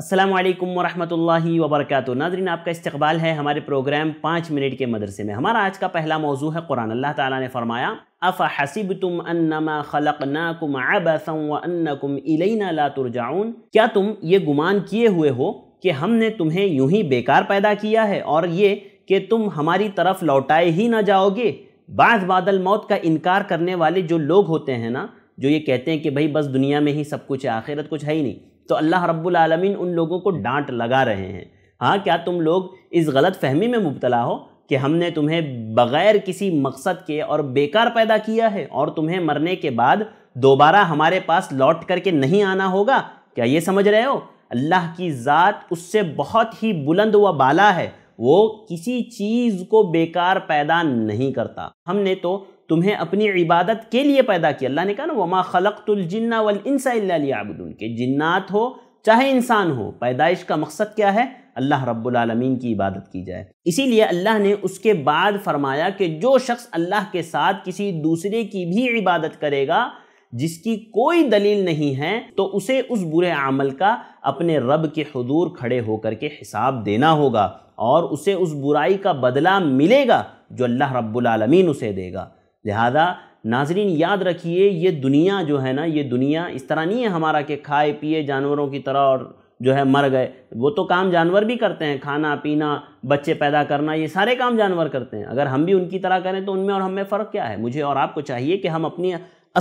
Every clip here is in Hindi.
असलम वरहमल वबरक नाजरीन आपका इस्तबाल है हमारे प्रोग्राम पाँच मिनट के मदरसे में हमारा आज का पहला मौजू है कुरान अल्लाह ताला ने फरमाया अफ़ हसीब तुम अन्नमा खलक नाकुम अन्नकुम ला तुरजाउन क्या तुम ये गुमान किए हुए हो कि हमने तुम्हें यूं ही बेकार पैदा किया है और ये कि तुम हमारी तरफ लौटाए ही ना जाओगे बाज बादल मौत का इनकार करने वाले जो लोग होते हैं ना जो ये कहते हैं कि भाई बस दुनिया में ही सब कुछ है आखिरत कुछ है ही नहीं तो अल्लाह रब्बुल आलमीन उन लोगों को डांट लगा रहे हैं हाँ क्या तुम लोग इस गलत फहमी में मुबतला हो कि हमने तुम्हें बग़ैर किसी मकसद के और बेकार पैदा किया है और तुम्हें मरने के बाद दोबारा हमारे पास लौट करके नहीं आना होगा क्या ये समझ रहे हो अल्लाह की ज़ात उससे बहुत ही बुलंद व बाला है वो किसी चीज़ को बेकार पैदा नहीं करता हमने तो तुम्हें अपनी इबादत के लिए पैदा किया अल्लाह ने कहा ना वमा खलकतुलजिन्ना वलसाबुदन के जिन्नात हो चाहे इंसान हो पैदाइश का मकसद क्या है अल्लाह रब्लमीन की इबादत की जाए इसीलिए अल्लाह ने उसके बाद फरमाया कि जो शख्स अल्लाह के साथ किसी दूसरे की भी इबादत करेगा जिसकी कोई दलील नहीं है तो उसे उस बुरे अमल का अपने रब के हदूर खड़े होकर के हिसाब देना होगा और उसे उस बुराई का बदला मिलेगा जो अल्लाह रब्लमीन उसे देगा लिहाजा नाजरीन याद रखिए ये दुनिया जो है ना ये दुनिया इस तरह नहीं है हमारा कि खाए पिए जानवरों की तरह और जो है मर गए वो तो काम जानवर भी करते हैं खाना पीना बच्चे पैदा करना ये सारे काम जानवर करते हैं अगर हम भी उनकी तरह करें तो उनमें और हमें फ़र्क क्या है मुझे और आपको चाहिए कि हम अपनी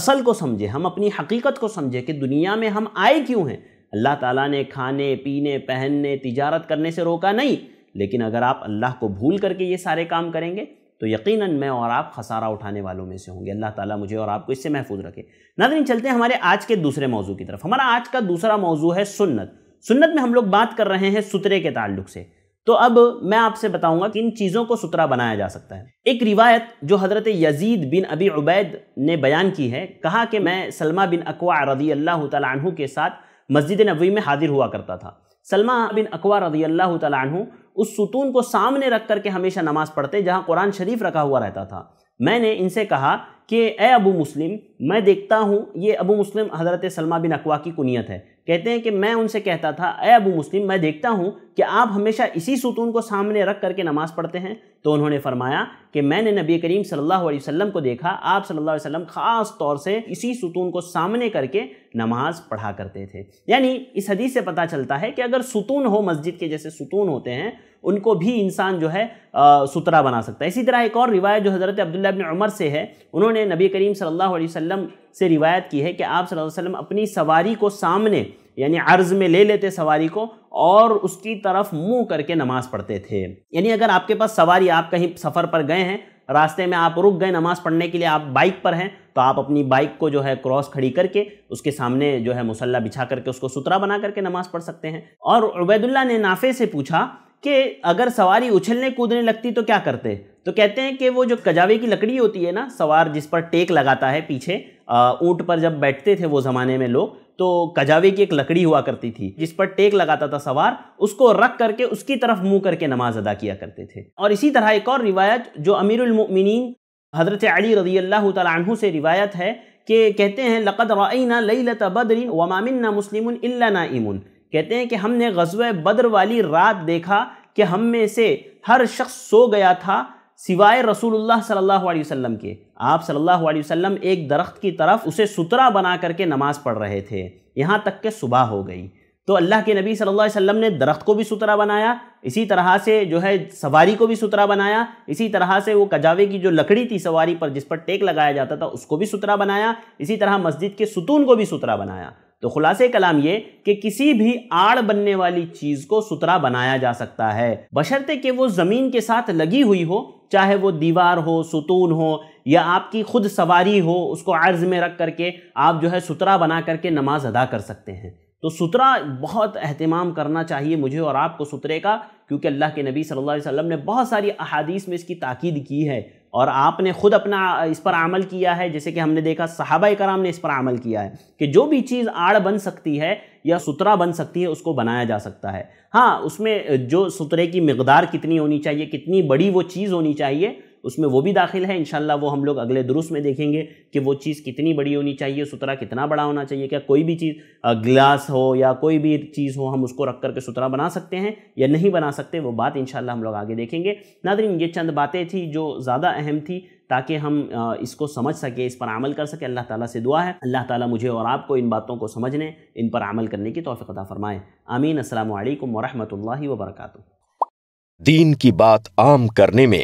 असल को समझें हम अपनी हकीकत को समझें कि दुनिया में हम आए क्यों हैं अल्लाह ताला ने खाने पीने पहनने तिजारत करने से रोका नहीं लेकिन अगर आप अल्लाह को भूल करके ये सारे काम करेंगे तो यकीन मैं और आप खसारा उठाने वालों में से होंगे अल्लाह ताला मुझे और आपको इससे महफूज रखे नाजरीन चलते हैं हमारे आज के दूसरे मौजू की तरफ हमारा आज का दूसरा मौजू है सुन्नत सुन्नत में हम लोग बात कर रहे हैं सुतरे के ताल्लुक से तो अब मैं आपसे बताऊंगा किन चीज़ों को सुतरा बनाया जा सकता है एक रिवायत जो हज़रत यजीद बिन अबी उबैद ने बयान की है कहा कि मैं सलमा बिन अकवा रदी अल्लाह तु के साथ मस्जिद नबी में हाजिर हुआ करता था सलमा बिन अकवा रदी अल्लाह तु उस सुतून को सामने रख करके हमेशा नमाज़ पढ़ते जहाँ कुरान शरीफ रखा हुआ रहता था मैंने इनसे कहा कि ए अबू मुस्लिम मैं देखता हूँ ये अबू मुस्लिम हज़रत सलमा बिन अकवा की कुनीत है कहते हैं कि मैं उनसे कहता था अय अबू मुस्लिम मैं देखता हूँ कि आप हमेशा इसी सुतून को सामने रख करके नमाज़ पढ़ते हैं तो उन्होंने फरमाया कि मैंने नबी करीम सल्लल्लाहु अलैहि वसल्लम को देखा आप सल्लल्लाहु अलैहि वसल्लम ख़ास तौर से इसी सुतून को सामने करके नमाज़ पढ़ा करते थे यानी इस हदीस से पता चलता है कि अगर सुतून हो मस्जिद के जैसे सुतून होते हैं उनको भी इंसान जो है सुतरा बना सकता है इसी तरह एक और रिवायत जो हज़रत अब्दुल्ला बिन उमर से है उन्होंने नबी करीम सल्लल्लाहु अलैहि वसल्लम से रिवायत की है कि आप सल्लल्लाहु अलैहि वसल्लम अपनी सवारी को सामने यानी अर्ज में ले लेते सवारी को और उसकी तरफ मुंह करके नमाज पढ़ते थे यानी अगर आपके पास सवारी आप कहीं सफ़र पर गए हैं रास्ते में आप रुक गए नमाज पढ़ने के लिए आप बाइक पर हैं तो आप अपनी बाइक को जो है क्रॉस खड़ी करके उसके सामने जो है मुसल्ला बिछा करके उसको सुतरा बना करके नमाज पढ़ सकते हैं और उबैदुल्ला ने नाफे से पूछा कि अगर सवारी उछलने कूदने लगती तो क्या करते तो कहते हैं कि वो जो कजावे की लकड़ी होती है ना सवार जिस पर टेक लगाता है पीछे ऊँट पर जब बैठते थे वो ज़माने में लोग तो कजावे की एक लकड़ी हुआ करती थी जिस पर टेक लगाता था सवार उसको रख करके उसकी तरफ मुंह करके नमाज अदा किया करते थे और इसी तरह एक और रिवायत जो अमीरमिन हज़रत अली रजी अल्लाह तु से रिवायत है कि कहते हैं लक़द रईना लत बदरिन वमामिन ना मुस्लिम नाइमुन कहते हैं कि हमने गजव बद्र वाली रात देखा कि हम में से हर शख्स सो गया था सिवाय रसूलुल्लाह सल्लल्लाहु अलैहि वसल्लम के आप सल्लल्लाहु अलैहि वसल्लम एक दरख्त की तरफ उसे सुतरा बना करके नमाज़ पढ़ रहे थे यहाँ तक के सुबह हो गई तो अल्लाह के नबी सल्लल्लाहु अलैहि वसल्लम ने दरख्त को भी सुतरा बनाया इसी तरह से जो है सवारी को भी सुतरा बनाया इसी तरह से वो कजावे की जो लकड़ी थी सवारी पर जिस पर टेक लगाया जाता था उसको भी सुतरा बनाया इसी तरह मस्जिद के सुतून को भी सुतरा बनाया तो खुलासे कलाम ये कि किसी भी आड़ बनने वाली चीज़ को सुतरा बनाया जा सकता है बशर्ते कि वो ज़मीन के साथ लगी हुई हो चाहे वो दीवार हो सुतून हो या आपकी खुद सवारी हो उसको अर्ज में रख करके आप जो है सुतरा बना करके नमाज अदा कर सकते हैं तो सुतरा बहुत अहतमाम करना चाहिए मुझे और आपको सुतरे का क्योंकि अल्लाह के नबी सल्लल्लाहु अलैहि वसल्लम ने बहुत सारी अहादीस में इसकी ताकीद की है और आपने ख़ुद अपना इस पर अमल किया है जैसे कि हमने देखा सहाबा कराम ने इस पर अमल किया है कि जो भी चीज़ आड़ बन सकती है या सुतरा बन सकती है उसको बनाया जा सकता है हाँ उसमें जो सुतरे की मकदार कितनी होनी चाहिए कितनी बड़ी वो चीज़ होनी चाहिए उसमें वो भी दाखिल है इनशाला वो हम लोग अगले दुरुस में देखेंगे कि वो चीज़ कितनी बड़ी होनी चाहिए सुतरा कितना बड़ा होना चाहिए क्या कोई भी चीज़ ग्लास हो या कोई भी चीज़ हो हम उसको रख करके सुतरा बना सकते हैं या नहीं बना सकते वो बात इन हम लोग आगे देखेंगे नादरीन ये चंद बातें थी जो ज़्यादा अहम थी ताकि हम इसको समझ सकें इस पर अमल कर सकें अल्लाह ताला से दुआ है अल्लाह ताला मुझे और आपको इन बातों को समझने इन पर अमल करने की तोफ़ी अदा फ़रमाएँ आमीन असल लाही वर्का दीन की बात आम करने में